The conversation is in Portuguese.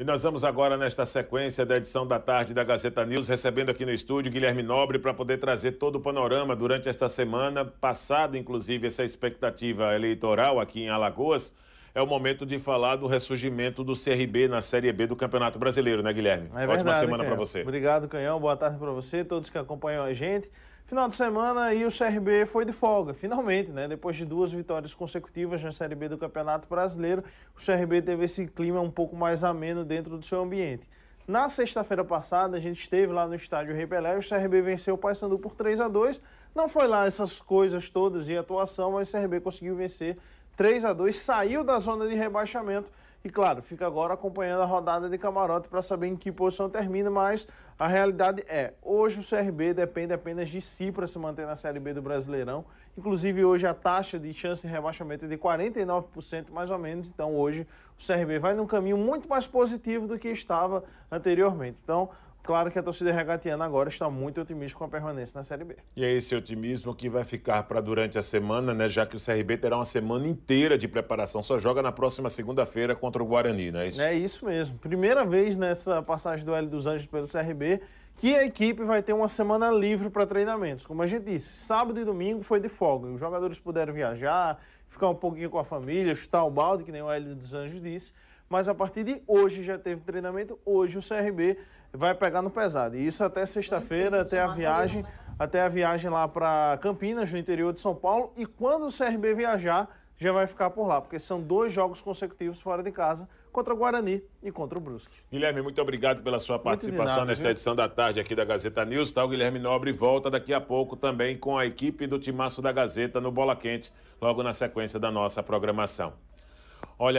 E nós vamos agora, nesta sequência da edição da tarde da Gazeta News, recebendo aqui no estúdio Guilherme Nobre para poder trazer todo o panorama durante esta semana, passada inclusive essa expectativa eleitoral aqui em Alagoas é o momento de falar do ressurgimento do CRB na Série B do Campeonato Brasileiro, né, Guilherme? É verdade, Ótima semana para você. Obrigado, Canhão. Boa tarde para você, todos que acompanham a gente. Final de semana e o CRB foi de folga, finalmente, né? Depois de duas vitórias consecutivas na Série B do Campeonato Brasileiro, o CRB teve esse clima um pouco mais ameno dentro do seu ambiente. Na sexta-feira passada, a gente esteve lá no estádio Repelé e o CRB venceu o Paysandu por 3 a 2 Não foi lá essas coisas todas de atuação, mas o CRB conseguiu vencer 3 a 2 saiu da zona de rebaixamento e, claro, fica agora acompanhando a rodada de camarote para saber em que posição termina, mas a realidade é, hoje o CRB depende apenas de si para se manter na Série B do Brasileirão. Inclusive, hoje a taxa de chance de rebaixamento é de 49%, mais ou menos. Então, hoje o CRB vai num caminho muito mais positivo do que estava anteriormente. Então, Claro que a torcida regatiana agora está muito otimista com a permanência na Série B. E é esse otimismo que vai ficar para durante a semana, né? Já que o CRB terá uma semana inteira de preparação, só joga na próxima segunda-feira contra o Guarani, não é isso? É isso mesmo. Primeira vez nessa passagem do L dos Anjos pelo CRB que a equipe vai ter uma semana livre para treinamentos. Como a gente disse, sábado e domingo foi de folga. Os jogadores puderam viajar, ficar um pouquinho com a família, chutar o balde, que nem o Hélio dos Anjos disse. Mas a partir de hoje já teve treinamento. Hoje o CRB vai pegar no pesado. E isso até sexta-feira, até a viagem, até a viagem lá para Campinas, no interior de São Paulo. E quando o CRB viajar, já vai ficar por lá, porque são dois jogos consecutivos fora de casa, contra o Guarani e contra o Brusque. Guilherme, muito obrigado pela sua participação nada, nesta viu? edição da tarde aqui da Gazeta News. Tá? O Guilherme Nobre volta daqui a pouco também com a equipe do Timaço da Gazeta no Bola Quente, logo na sequência da nossa programação. Olha aí.